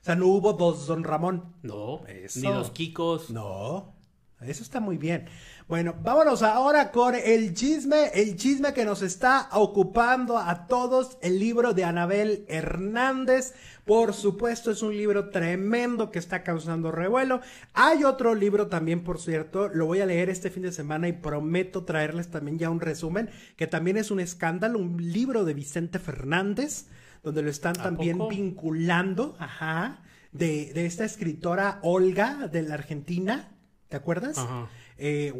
O sea, no hubo dos Don Ramón. No. Ni dos Kikos. No. Eso está muy bien. Bueno, vámonos ahora con el chisme, el chisme que nos está ocupando a todos, el libro de Anabel Hernández. Por supuesto, es un libro tremendo que está causando revuelo. Hay otro libro también, por cierto, lo voy a leer este fin de semana y prometo traerles también ya un resumen, que también es un escándalo, un libro de Vicente Fernández donde lo están también vinculando, ajá, de, esta escritora Olga de la Argentina, ¿te acuerdas? Ajá. Eh,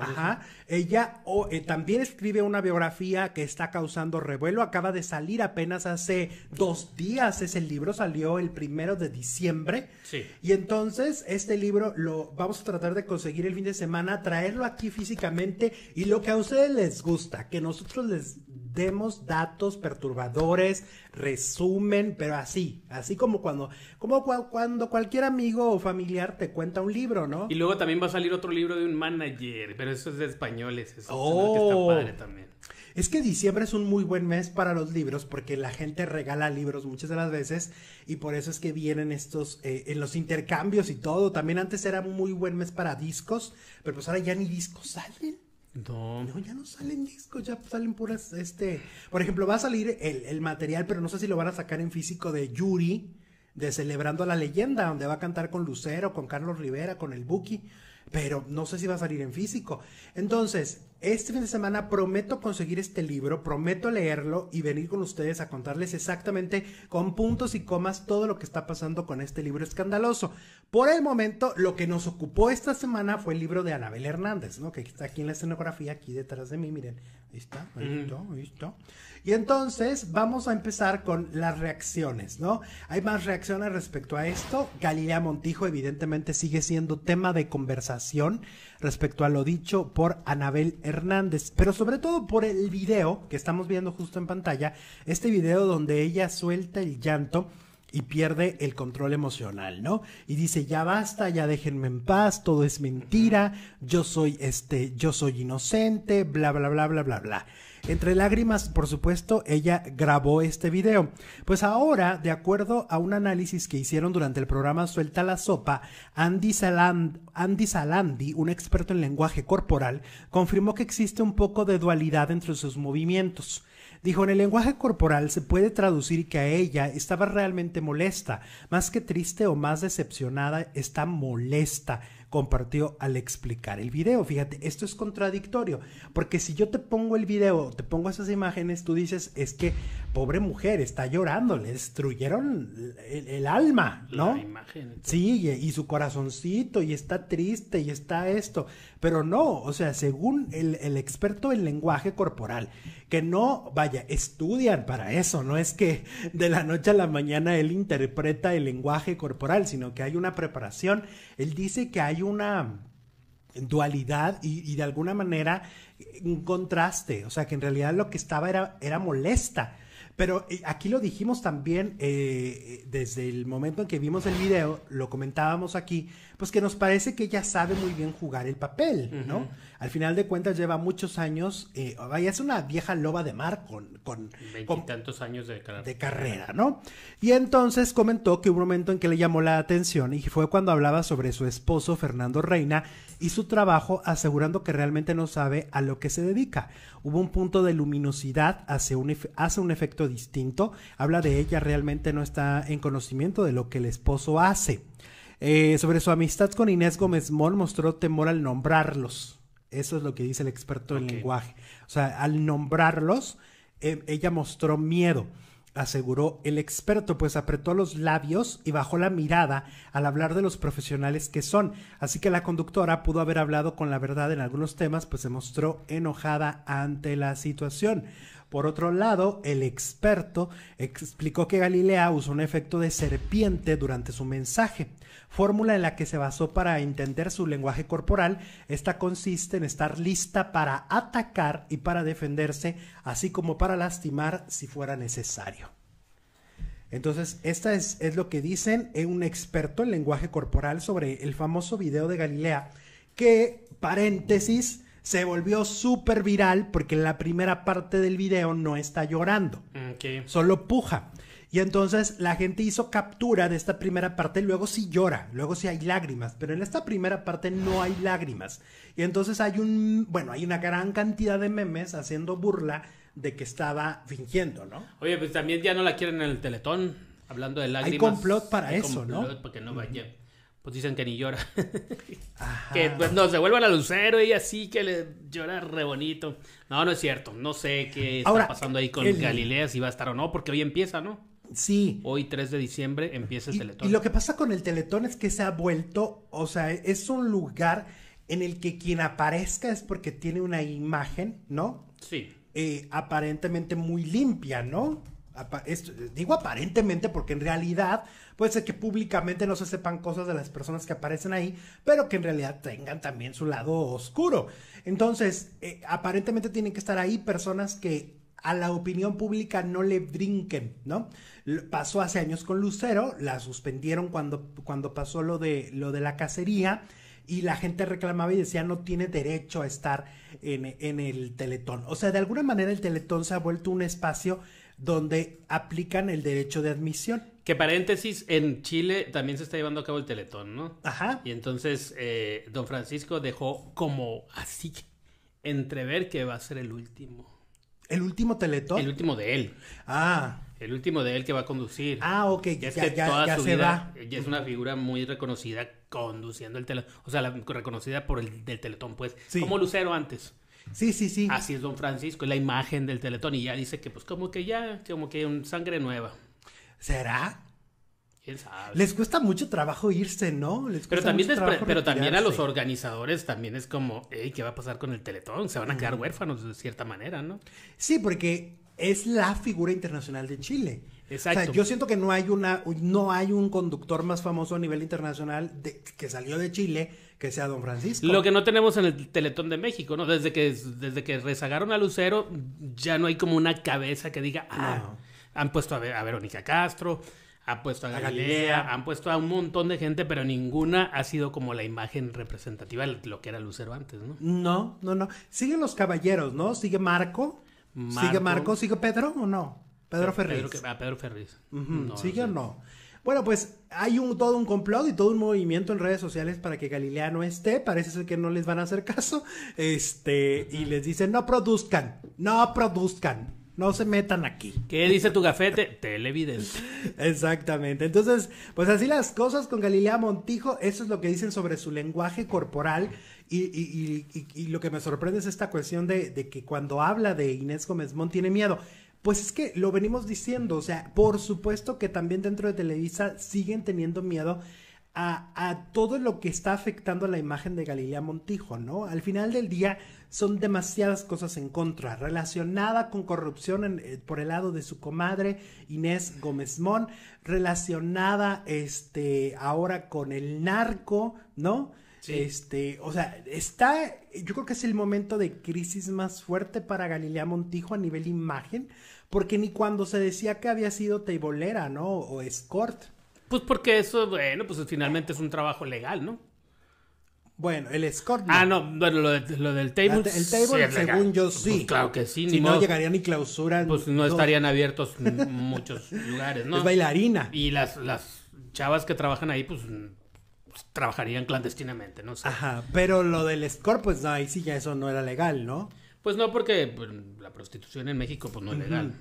Ajá. Ella eh, también escribe una biografía que está causando revuelo. Acaba de salir apenas hace dos días. Ese libro salió el primero de diciembre. Sí. Y entonces este libro lo vamos a tratar de conseguir el fin de semana, traerlo aquí físicamente y lo que a ustedes les gusta, que nosotros les demos datos perturbadores, resumen, pero así, así como cuando, como cuando cualquier amigo o familiar te cuenta un libro, ¿no? Y luego también va a salir otro libro de un manager, pero eso es de españoles, eso es oh. que está padre también. Es que diciembre es un muy buen mes para los libros porque la gente regala libros muchas de las veces y por eso es que vienen estos, eh, en los intercambios y todo. También antes era muy buen mes para discos, pero pues ahora ya ni discos salen. No. ya no salen discos, ya salen puras, este... Por ejemplo, va a salir el, el material, pero no sé si lo van a sacar en físico de Yuri, de Celebrando a la Leyenda, donde va a cantar con Lucero, con Carlos Rivera, con el Buki, pero no sé si va a salir en físico. Entonces, este fin de semana prometo conseguir este libro, prometo leerlo y venir con ustedes a contarles exactamente con puntos y comas todo lo que está pasando con este libro escandaloso. Por el momento, lo que nos ocupó esta semana fue el libro de Anabel Hernández, ¿no? Que está aquí en la escenografía, aquí detrás de mí, miren. Ahí está, ahí está, Y entonces vamos a empezar con las reacciones, ¿no? Hay más reacciones respecto a esto. Galilea Montijo evidentemente sigue siendo tema de conversación respecto a lo dicho por Anabel Hernández, pero sobre todo por el video que estamos viendo justo en pantalla, este video donde ella suelta el llanto y pierde el control emocional, ¿no? Y dice, ya basta, ya déjenme en paz, todo es mentira, yo soy este, yo soy inocente, bla, bla, bla, bla, bla, bla. Entre lágrimas, por supuesto, ella grabó este video. Pues ahora, de acuerdo a un análisis que hicieron durante el programa Suelta la Sopa, Andy, Saland, Andy Salandi, un experto en lenguaje corporal, confirmó que existe un poco de dualidad entre sus movimientos. Dijo, en el lenguaje corporal se puede traducir que a ella estaba realmente molesta, más que triste o más decepcionada, está molesta, compartió al explicar el video. Fíjate, esto es contradictorio, porque si yo te pongo el video, te pongo esas imágenes, tú dices, es que pobre mujer está llorando, le destruyeron el, alma, ¿no? Sí, y, su corazoncito, y está triste, y está esto. Pero no, o sea, según el, experto en lenguaje corporal, que no, vaya, estudian para eso, no es que de la noche a la mañana él interpreta el lenguaje corporal, sino que hay una preparación. Él dice que hay una dualidad y, de alguna manera un contraste, o sea que en realidad lo que estaba era molesta, pero eh, aquí lo dijimos también eh, desde el momento en que vimos el video, lo comentábamos aquí, pues que nos parece que ella sabe muy bien jugar el papel, ¿no? Al final de cuentas lleva muchos años, eh, vaya, es una vieja loba de mar con... con Veintitantos años de carrera. ¿no? Y entonces comentó que hubo un momento en que le llamó la atención y fue cuando hablaba sobre su esposo Fernando Reina y su trabajo asegurando que realmente no sabe a lo que se dedica. Hubo un punto de luminosidad, hace un, hace un efecto distinto, habla de ella, realmente no está en conocimiento de lo que el esposo hace. Eh, sobre su amistad con Inés Gómez Mol mostró temor al nombrarlos. Eso es lo que dice el experto en lenguaje. O sea, al nombrarlos, eh, ella mostró miedo, aseguró el experto, pues apretó los labios y bajó la mirada al hablar de los profesionales que son. Así que la conductora pudo haber hablado con la verdad en algunos temas, pues se mostró enojada ante la situación. Por otro lado, el experto explicó que Galilea usó un efecto de serpiente durante su mensaje, fórmula en la que se basó para entender su lenguaje corporal. Esta consiste en estar lista para atacar y para defenderse, así como para lastimar si fuera necesario. Entonces, esta es, es, lo que dicen un experto en lenguaje corporal sobre el famoso video de Galilea, que, paréntesis, se volvió súper viral porque la primera parte del video no está llorando, mm, solo puja. Y entonces la gente hizo captura de esta primera parte, luego sí llora, luego sí hay lágrimas, pero en esta primera parte no hay lágrimas. Y entonces hay un, bueno, hay una gran cantidad de memes haciendo burla de que estaba fingiendo, ¿no? Oye, pues también ya no la quieren en el teletón, hablando de lágrimas. Hay complot para eso, ¿no? Porque no pues dicen que ni llora. que pues, no, se vuelvan a Lucero y así que le llora re bonito. No, no es cierto. No sé qué está pasando ahí con Galilea, si va a estar o no, porque hoy empieza, ¿no? Sí. Hoy 3 de diciembre empieza el Teletón. Y lo que pasa con el Teletón es que se ha vuelto, o sea, es un lugar en el que quien aparezca es porque tiene una imagen, ¿no? Sí. Eh, aparentemente muy limpia, ¿no? digo aparentemente porque en realidad puede ser que públicamente no se sepan cosas de las personas que aparecen ahí, pero que en realidad tengan también su lado oscuro. Entonces, eh, aparentemente tienen que estar ahí personas que a la opinión pública no le brinquen, ¿no? Pasó hace años con Lucero, la suspendieron cuando, cuando pasó lo de, lo de la cacería y la gente reclamaba y decía no tiene derecho a estar en, en, el teletón. O sea, de alguna manera el teletón se ha vuelto un espacio donde aplican el derecho de admisión. Que paréntesis, en Chile también se está llevando a cabo el Teletón, ¿no? Ajá. Y entonces eh, don Francisco dejó como así entrever que va a ser el último. ¿El último Teletón? El último de él. Ah. El último de él que va a conducir. Ah, ok. Ya, es se va. Ya es una figura muy reconocida conduciendo el Teletón. O sea, reconocida por el del Teletón, pues. Sí. Como Lucero antes. Sí, sí, sí. Así es Don Francisco, la imagen del Teletón. Y ya dice que, pues, como que ya, como que un sangre nueva. ¿Será? ¿Quién sabe? Les cuesta mucho trabajo irse, ¿no? pero también, pero también a los organizadores también es como, ¿qué va a pasar con el Teletón? Se van a quedar huérfanos de cierta manera, ¿no? Sí, porque es la figura internacional de Chile. Exacto. O sea, yo siento que no hay, una, no hay un conductor más famoso a nivel internacional que salió de Chile que sea Don Francisco. Lo que no tenemos en el Teletón de México, ¿no? Desde que, desde que rezagaron a Lucero, ya no hay como una cabeza que diga, ah, han puesto a, Verónica Castro, han puesto a Galilea, han puesto a un montón de gente, pero ninguna ha sido como la imagen representativa de lo que era Lucero antes, ¿no? No, no, no. Siguen los caballeros, ¿no? Sigue Marco. ¿Sigue Marco? ¿Sigue Pedro o no? Pedro Ferriz. a ah, Pedro Ferriz. ¿Sí o no? Bueno, pues hay un, todo un complot y todo un movimiento en redes sociales para que Galilea no esté. Parece ser que no les van a hacer caso. Este, y les dicen, no produzcan, no produzcan. No se metan aquí. ¿Qué dice tu gafete? Televidencia. Exactamente. Entonces, pues así las cosas con Galilea Montijo. Eso es lo que dicen sobre su lenguaje corporal. Y, y, lo que me sorprende es esta cuestión de, de que cuando habla de Inés Gómez Mont tiene miedo. Pues es que lo venimos diciendo, o sea, por supuesto que también dentro de Televisa siguen teniendo miedo a, todo lo que está afectando a la imagen de Galilea Montijo, ¿no? Al final del día son demasiadas cosas en contra, relacionada con corrupción eh, por el lado de su comadre Inés Gómez Mon, relacionada este, ahora con el narco, ¿no? Este, o sea, está, yo creo que es el momento de crisis más fuerte para Galilea Montijo a nivel imagen, porque ni cuando se decía que había sido tebolera ¿no? O escort. Pues porque eso, bueno, pues finalmente es un trabajo legal, ¿no? Bueno, el escort. No. Ah, no, bueno, lo, del table. Ah, el table, según yo, pues sí. claro que sí. Si no llegaría ni clausura. Pues no, estarían abiertos muchos lugares, ¿no? Es bailarina. Y las, las chavas que trabajan ahí, pues trabajarían clandestinamente, ¿no? sé. Ajá, pero lo del score, pues no, ahí sí ya eso no era legal, ¿no? Pues no, porque pues, la prostitución en México pues no es legal.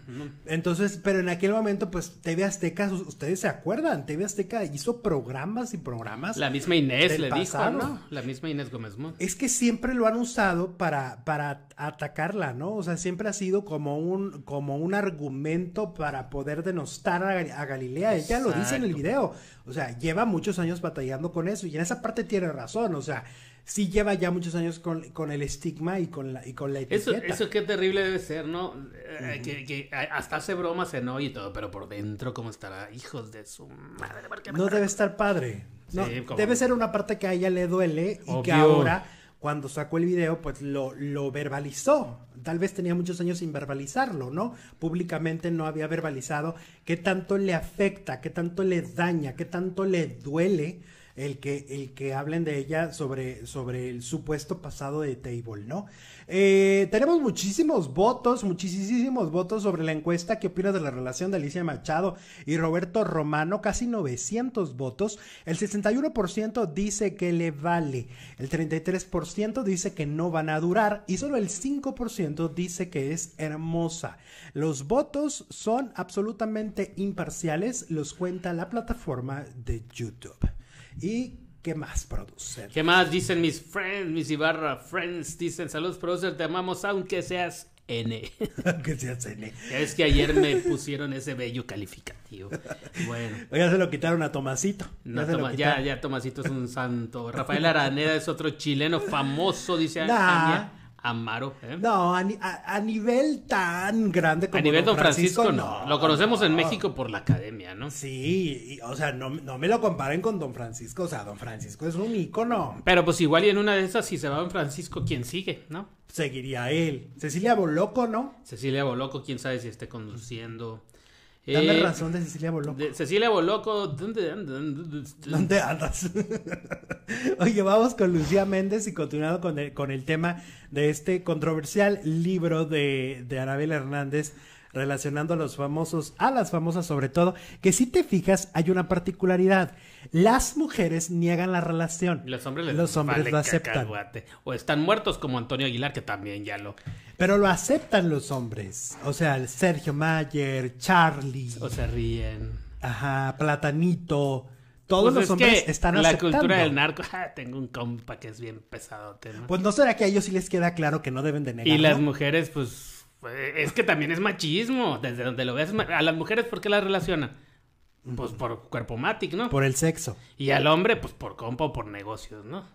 Entonces, pero en aquel momento pues TV Azteca, ustedes se acuerdan, TV Azteca hizo programas y programas. La misma Inés le dijo, ¿no? La misma Inés Gómez Es que siempre lo han usado para, para atacarla, ¿no? O sea, siempre ha sido como un, como un argumento para poder denostar a, Galilea. Ella lo dice en el video. O sea, lleva muchos años batallando con eso y en esa parte tiene razón, o sea, sí lleva ya muchos años con, con el estigma y con la, y con la etiqueta. Eso, eso qué terrible ser, ¿no? Eh, que, eh, hasta hace broma, se hoy y todo, pero por dentro, ¿cómo estará? Hijos de su madre. no debe estar padre. debe ser una parte que a ella le duele y que ahora, cuando sacó el video, pues lo, lo verbalizó. Tal vez tenía muchos años sin verbalizarlo, ¿no? Públicamente no había verbalizado qué tanto le afecta, qué tanto le daña, qué tanto le duele el que, el que hablen de ella sobre, sobre el supuesto pasado de Table, ¿no? Eh, tenemos muchísimos votos, muchísimos votos sobre la encuesta. ¿Qué opinas de la relación de Alicia Machado y Roberto Romano? Casi 900 votos. El 61% dice que le vale. El 33% dice que no van a durar. Y solo el 5% dice que es hermosa. Los votos son absolutamente imparciales. Los cuenta la plataforma de YouTube. ¿Y qué más, producer? ¿Qué más dicen mis friends, mis Ibarra friends? Dicen, saludos, producer, te amamos aunque seas N. Aunque seas N. Es que ayer me pusieron ese bello calificativo. Bueno. Ya se lo quitaron a Tomasito. ya, ya, Tomasito es un santo. Rafael Araneda es otro chileno famoso, dice nah. Amaro. ¿eh? No, a, nivel tan grande como a nivel Don Francisco, no. Lo conocemos en México por la academia, ¿no? Sí, o sea, no, no, me lo comparen con Don Francisco. O sea, Don Francisco es un ícono. Pero pues igual y en una de esas, si se va Don Francisco, ¿quién sigue, no? Seguiría él. Cecilia Boloco, ¿no? Cecilia Boloco, quién sabe si esté conduciendo. Dame eh, razón de Cecilia Boloco. Cecilia Boloco, ¿dónde andas? ¿Dónde Oye, vamos con Lucía Méndez y continuando con el, tema de este controversial libro de, de Hernández relacionando a los famosos, a las famosas sobre todo, que si te fijas hay una particularidad. Las mujeres niegan la relación. Los hombres, los lo aceptan. O están muertos como Antonio Aguilar, que también ya lo... Pero lo aceptan los hombres. O sea, Sergio Mayer, Charlie. O se ríen. Ajá, Platanito. Todos pues los hombres están la aceptando. La cultura del narco. Ah, tengo un compa que es bien pesado, Pues no será que a ellos sí les queda claro que no deben de negarlo. Y las mujeres, pues. Eh, es que también es machismo. Desde donde lo ves. A las mujeres, ¿por qué las relaciona? Pues por cuerpo matic, ¿no? Por el sexo. Y al hombre, pues por compo, por negocios, ¿no?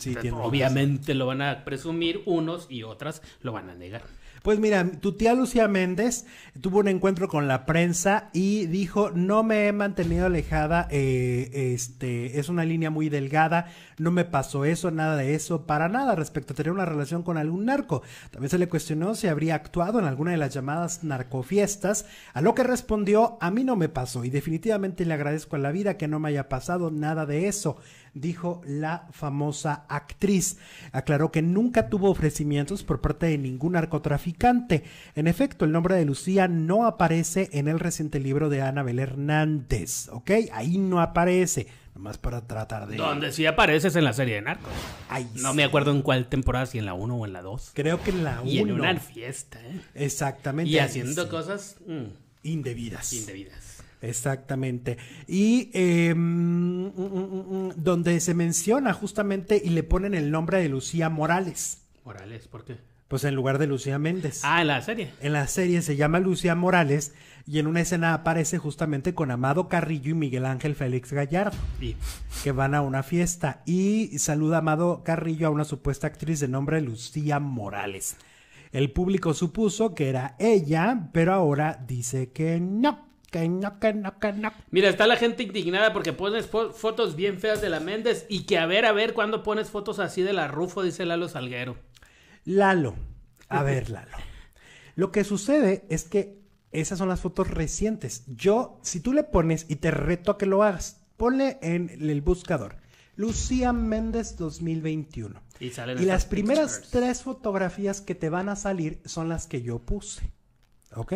sí, obviamente lo van a presumir unos y otras lo van a negar. Pues mira, tu tía Lucía Méndez tuvo un encuentro con la prensa y dijo, no me he mantenido alejada, eh, este, es una línea muy delgada, no me pasó eso, nada de eso, para nada respecto a tener una relación con algún narco. También se le cuestionó si habría actuado en alguna de las llamadas narcofiestas, a lo que respondió, a mí no me pasó y definitivamente le agradezco a la vida que no me haya pasado nada de eso dijo la famosa actriz. Aclaró que nunca tuvo ofrecimientos por parte de ningún narcotraficante. En efecto, el nombre de Lucía no aparece en el reciente libro de Anabel Hernández, ¿ok? Ahí no aparece. Más para tratar de. Donde sí apareces en la serie de narcos. no me acuerdo en cuál temporada, si en la 1 o en la 2. Creo que en la 1. Y en una fiesta, ¿eh? Exactamente. Y haciendo cosas. Mm, indebidas. Indebidas. Exactamente. Y em, mm, mm, mm, donde se menciona justamente y le ponen el nombre de Lucía Morales. Morales, ¿por qué? Pues en lugar de Lucía Méndez. Ah, en la serie. En la serie se llama Lucía Morales y en una escena aparece justamente con Amado Carrillo y Miguel Ángel Félix Gallardo. Sí. Que van a una fiesta y saluda Amado Carrillo a una supuesta actriz de nombre Lucía Morales. El público supuso que era ella, pero ahora dice que no. Mira, está la gente indignada porque pones fotos bien feas de la Méndez y que a ver, a ver, cuando pones fotos así de la Rufo? Dice Lalo Salguero. Lalo, a ver, Lalo. Lo que sucede es que esas son las fotos recientes. Yo, si tú le pones, y te reto a que lo hagas, ponle en el buscador. Lucía Méndez 2021. Y, salen y las primeras tres fotografías que te van a salir son las que yo puse. ¿Ok?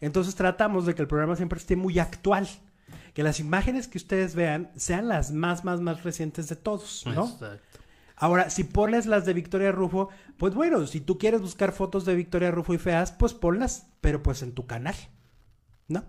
Entonces tratamos de que el programa siempre esté muy actual. Que las imágenes que ustedes vean sean las más, más, más recientes de todos, ¿no? Exacto. Ahora, si pones las de Victoria Rufo, pues bueno, si tú quieres buscar fotos de Victoria Rufo y feas, pues ponlas, pero pues en tu canal, ¿no?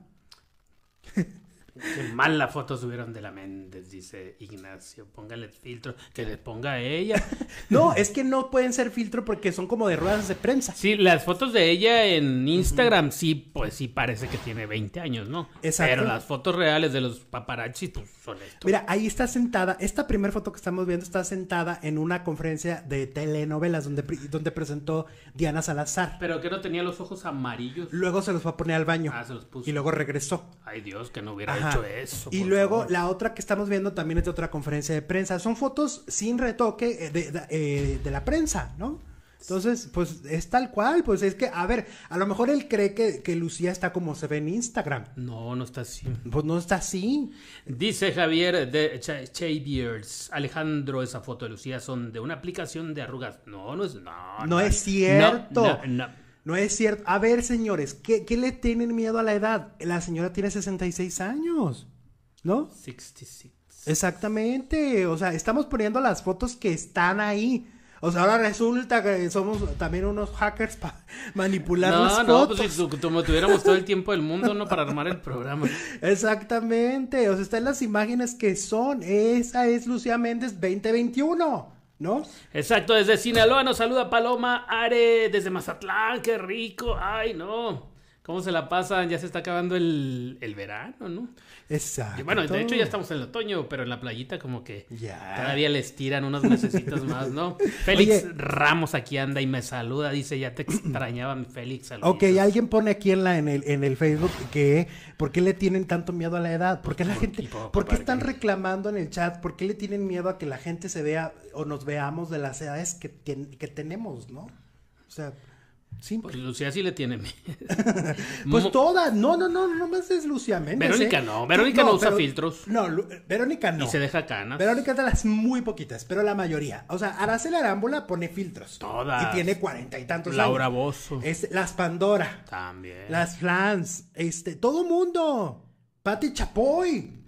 mal mala foto subieron de la Méndez, dice Ignacio. Póngale filtro, que le ponga a ella. No, es que no pueden ser filtro porque son como de ruedas de prensa. Sí, las fotos de ella en Instagram, sí, pues sí parece que tiene 20 años, ¿no? Exacto. Pero las fotos reales de los paparazzi, pues, son esto. Mira, ahí está sentada, esta primera foto que estamos viendo está sentada en una conferencia de telenovelas donde, donde presentó Diana Salazar. Pero que no tenía los ojos amarillos. Luego se los fue a poner al baño. Ah, se los puso. Y luego regresó. Ay Dios, que no hubiera y luego la otra que estamos viendo también es de otra conferencia de prensa. Son fotos sin retoque eh, eh, de, la prensa, ¿no? Entonces, pues es tal cual, pues es que, a ver, a lo mejor él cree que, que, Lucía está como se ve en Instagram. No, no está así. Pues no está así. Dice Javier de Chaviers, Alejandro, esa foto de Lucía son de una aplicación de arrugas. No, no es, no. No, es cierto. no. No es cierto. A ver, señores, ¿qué, le tienen miedo a la edad? La señora tiene 66 años, ¿no? 66. Exactamente. O sea, estamos poniendo las fotos que están ahí. O sea, ahora resulta que somos también unos hackers para manipular no, las no, pues fotos. No, pues si como tuviéramos todo el tiempo del mundo, ¿no? Para armar el programa. Exactamente. O sea, están las imágenes que son. Esa es Lucía Méndez 2021. ¿no? Exacto, desde Sinaloa nos saluda Paloma Are, desde Mazatlán, qué rico, ay no. ¿Cómo se la pasan? Ya se está acabando el, verano, ¿no? Exacto. bueno, de hecho ya estamos en el otoño, pero en la playita como que cada todavía les tiran unos necesitas más, ¿no? Félix Ramos aquí anda y me saluda, dice, ya te extrañaba Félix. Ok, alguien pone aquí en, la, en, el, en el Facebook que ¿por qué le tienen tanto miedo a la edad? ¿Por qué la gente, por qué están reclamando en el chat? ¿Por qué le tienen miedo a que la gente se vea o nos veamos de las edades que tenemos, ¿no? O sea... Sí, Pues Lucía sí le tiene miedo. pues todas. No, no, no, no más es Lucía Méndez. Verónica ¿eh? no. Verónica no, usa filtros. No, Verónica no. Y se deja canas. Verónica da las muy poquitas, pero la mayoría. O sea, Aracel Arámbula pone filtros. Todas. Y tiene cuarenta y tantos Laura años. Bozo. las Pandora. También. Las Flans. Este, todo mundo. Patti Chapoy.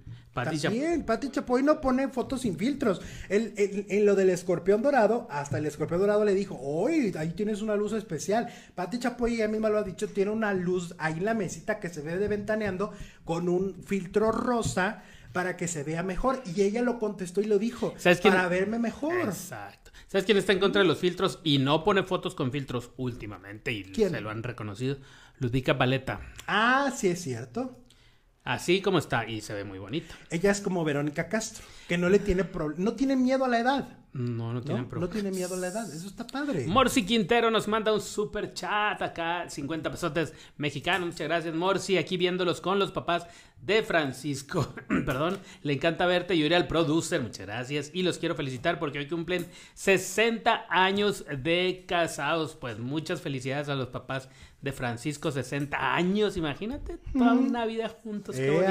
Pati También, Chapoy no pone fotos sin filtros. El, en lo del escorpión dorado, hasta el escorpión dorado le dijo, hoy ahí tienes una luz especial. Pati Chapoy, ella misma lo ha dicho, tiene una luz ahí en la mesita que se ve de ventaneando con un filtro rosa para que se vea mejor. Y ella lo contestó y lo dijo, ¿Sabes quién... para verme mejor. Exacto. ¿Sabes quién está en contra de los filtros y no pone fotos con filtros últimamente? Y ¿Quién? se lo han reconocido. Ludica Paleta. Ah, sí es cierto así como está y se ve muy bonito. Ella es como Verónica Castro, que no le tiene no tiene miedo a la edad. No, no tienen problema. no tiene miedo a la edad, eso está padre. Morsi Quintero nos manda un super chat acá, 50 pesotes mexicanos. Muchas gracias, Morsi. Aquí viéndolos con los papás de Francisco. Perdón, le encanta verte. Yo iré al producer, muchas gracias. Y los quiero felicitar porque hoy cumplen 60 años de casados. Pues muchas felicidades a los papás de Francisco, 60 años. Imagínate toda una vida juntos. Qué bonito.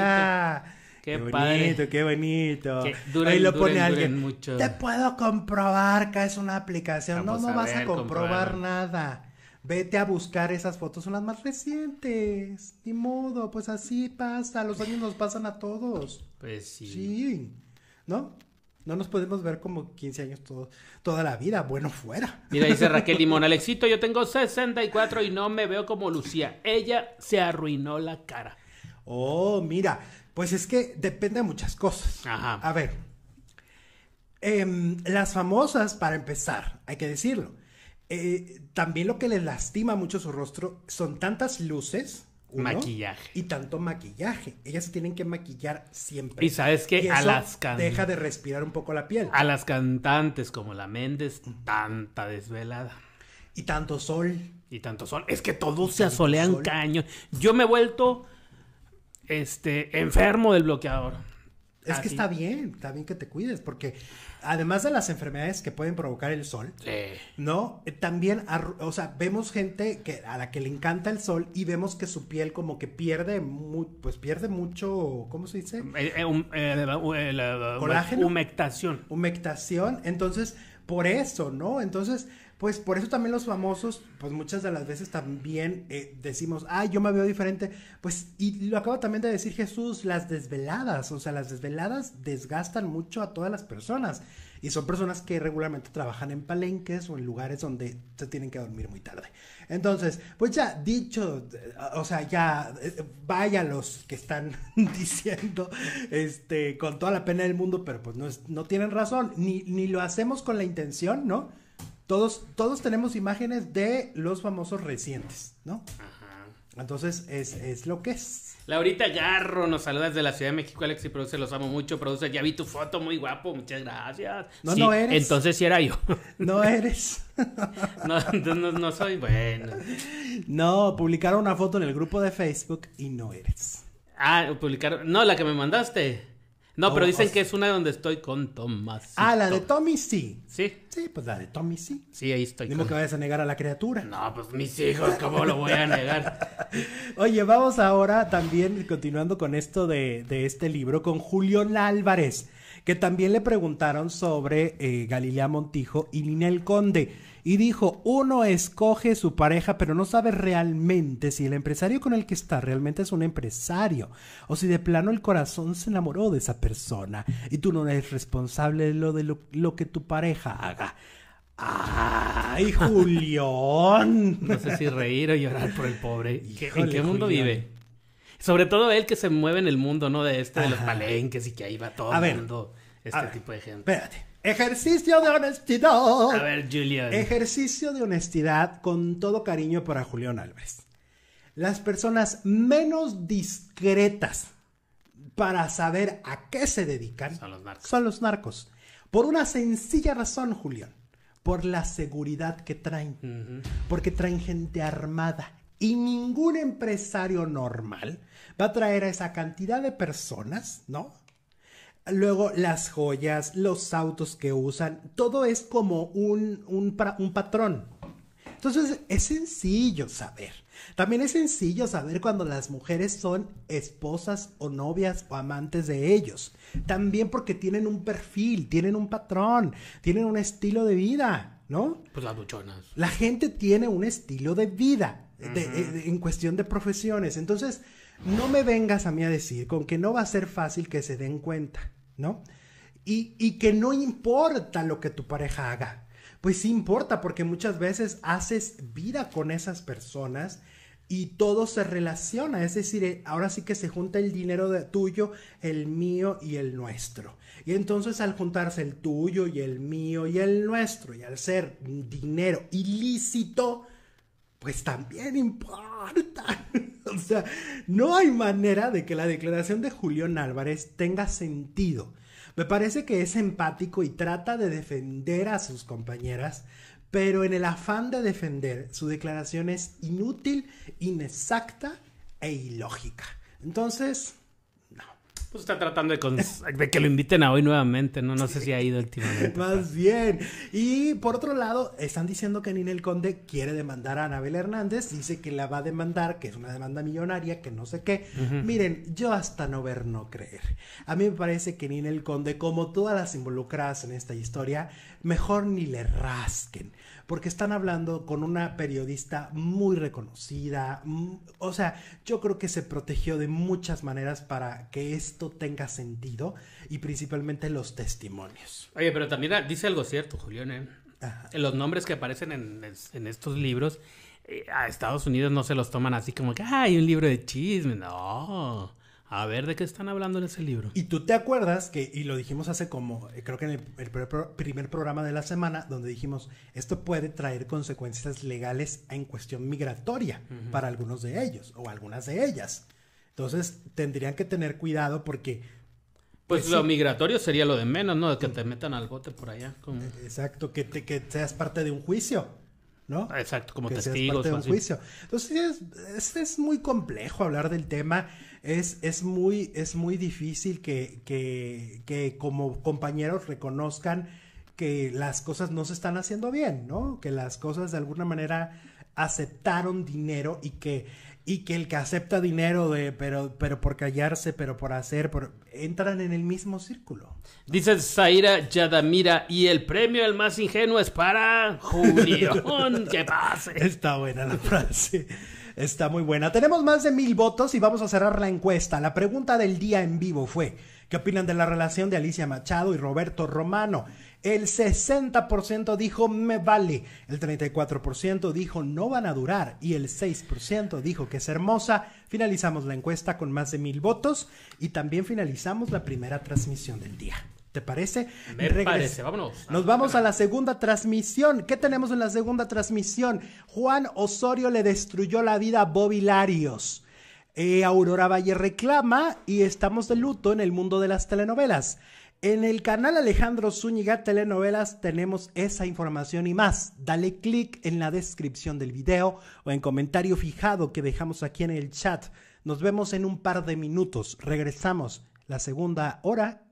Qué, bonito, qué bonito. Ahí lo pone alguien. Te puedo comprobar que es una aplicación. no, no vas a comprobar nada. Vete a buscar esas fotos, son las más recientes. Ni modo, pues así pasa. Los años nos pasan a todos. Pues sí. Sí. ¿No? No nos podemos ver como 15 años todo, toda la vida, bueno fuera. Mira, dice Raquel Limón, Alexito, yo tengo 64 y no me veo como Lucía. Ella se arruinó la cara. Oh, mira, pues es que depende de muchas cosas. Ajá. A ver, em, las famosas, para empezar, hay que decirlo. Eh, también lo que les lastima mucho su rostro son tantas luces. Uno, maquillaje. Y tanto maquillaje. Ellas se tienen que maquillar siempre. Y sabes que a las Deja de respirar un poco la piel. A las cantantes como la Méndez, tanta desvelada. Y tanto sol. Y tanto sol. Es que todos se asolean caño. Yo me he vuelto este, enfermo del bloqueador. Es que está bien, está bien que te cuides, porque además de las enfermedades que pueden provocar el sol, ¿no? Eh, también, o sea, vemos gente que, a la que le encanta el sol y vemos que su piel como que pierde, pues pierde mucho, ¿cómo se dice? Eh, eh, um, humectación. Humectación, entonces, por eso, ¿no? Entonces, pues por eso también los famosos, pues muchas de las veces también eh, decimos, ay, yo me veo diferente. Pues, y lo acaba también de decir Jesús, las desveladas, o sea, las desveladas desgastan mucho a todas las personas. Y son personas que regularmente trabajan en palenques o en lugares donde se tienen que dormir muy tarde. Entonces, pues ya dicho, o sea, ya eh, vaya los que están diciendo, este, con toda la pena del mundo, pero pues no, no tienen razón, ni, ni lo hacemos con la intención, ¿no? todos, todos tenemos imágenes de los famosos recientes, ¿no? Ajá. Entonces es, es lo que es. Laurita Garro nos saludas desde la Ciudad de México, Alex y produce, los amo mucho, produce, ya vi tu foto, muy guapo, muchas gracias. No, no eres. Entonces sí era yo. No eres. no, no, no soy bueno. No, publicaron una foto en el grupo de Facebook y no eres. Ah, publicaron. No, la que me mandaste. No, pero oh, dicen oh, que es una donde estoy con Tomás. Ah, la de Tommy sí. Sí. Sí, pues la de Tommy sí. Sí, ahí estoy. Dime que vayas a negar a la criatura. No, pues mis hijos, ¿cómo lo voy a negar? Oye, vamos ahora también, continuando con esto de, este libro, con Julián Álvarez, que también le preguntaron sobre eh, Galilea Montijo y Ninel Conde y dijo, uno escoge su pareja, pero no sabe realmente si el empresario con el que está realmente es un empresario, o si de plano el corazón se enamoró de esa persona, y tú no eres responsable de lo, de lo, que tu pareja haga. ¡Ay, Julián! no sé si reír o llorar por el pobre. ¿En qué mundo vive? Sobre todo él que se mueve en el mundo, ¿no? De este, de los palenques y que ahí va todo el Este tipo de gente. Espérate. Ejercicio de honestidad. A ver, Julián. Ejercicio de honestidad con todo cariño para Julián Álvarez. Las personas menos discretas para saber a qué se dedican son los narcos. Son los narcos. Por una sencilla razón, Julián. Por la seguridad que traen. Porque traen gente armada. Y ningún empresario normal va a traer a esa cantidad de personas, ¿no? Luego las joyas, los autos que usan, todo es como un, patrón. Entonces es sencillo saber. También es sencillo saber cuando las mujeres son esposas o novias o amantes de ellos. También porque tienen un perfil, tienen un patrón, tienen un estilo de vida, ¿no? Pues las buchonas. La gente tiene un estilo de vida eh, en cuestión de profesiones. Entonces, no me vengas a mí a decir con que no va a ser fácil que se den cuenta. ¿no? Y, que no importa lo que tu pareja haga, pues sí importa porque muchas veces haces vida con esas personas y todo se relaciona, es decir, eh, ahora sí que se junta el dinero tuyo, el mío y el nuestro. Y entonces al juntarse el tuyo y el mío y el nuestro y al ser dinero ilícito, pues también importa. o sea, no hay manera de que la declaración de Julián Álvarez tenga sentido. Me parece que es empático y trata de defender a sus compañeras, pero en el afán de defender, su declaración es inútil, inexacta e ilógica. Entonces, pues está tratando de, que lo inviten a hoy nuevamente, ¿no? No sé si ha ido últimamente. Más bien. Y por otro lado, están diciendo que Ninel Conde quiere demandar a Anabel Hernández. Dice que la va a demandar, que es una demanda millonaria, que no sé qué. Miren, yo hasta no ver, no creer. A mí me parece que Ninel Conde, como todas las involucradas en esta historia, mejor ni le rasquen porque están hablando con una periodista muy reconocida. Mm, o sea, yo creo que se protegió de muchas maneras para que esto tenga sentido y principalmente los testimonios. Oye, pero también dice algo cierto, Julián. ¿eh? En los nombres que aparecen en, estos libros, eh, a Estados Unidos no se los toman así como que, hay un libro de chisme! No. A ver, ¿de qué están hablando en ese libro? Y tú te acuerdas que, y lo dijimos hace como, eh, creo que en el, primer programa de la semana, donde dijimos, esto puede traer consecuencias legales en cuestión migratoria para algunos de ellos o algunas de ellas. Entonces, tendrían que tener cuidado porque... Pues, pues lo migratorio sería lo de menos, ¿no? De que te metan al bote por allá. E-, exacto, que, te, que seas parte de un juicio. Exacto, como testigos. juicio. Entonces, es, es, muy complejo hablar del tema, es, es, muy, es muy difícil que, que como compañeros reconozcan que las cosas no se están haciendo bien, ¿no? Que las cosas de alguna manera aceptaron dinero y que y que el que acepta dinero de pero pero por callarse, pero por hacer, entran en el mismo círculo. Dice Zaira Yadamira y el premio el más ingenuo es para Julián, Qué pase. Está buena la frase. Está muy buena. Tenemos más de mil votos y vamos a cerrar la encuesta. La pregunta del día en vivo fue ¿Qué opinan de la relación de Alicia Machado y Roberto Romano? El 60% dijo me vale, el 34% dijo no van a durar y el 6% dijo que es hermosa. Finalizamos la encuesta con más de mil votos y también finalizamos la primera transmisión del día. ¿Te parece? Me parece, vámonos. Nos vamos a la segunda transmisión. ¿Qué tenemos en la segunda transmisión? Juan Osorio le destruyó la vida a Bobby Larios. Eh, Aurora Valle reclama y estamos de luto en el mundo de las telenovelas. En el canal Alejandro Zúñiga Telenovelas tenemos esa información y más. Dale clic en la descripción del video o en comentario fijado que dejamos aquí en el chat. Nos vemos en un par de minutos. Regresamos. La segunda hora.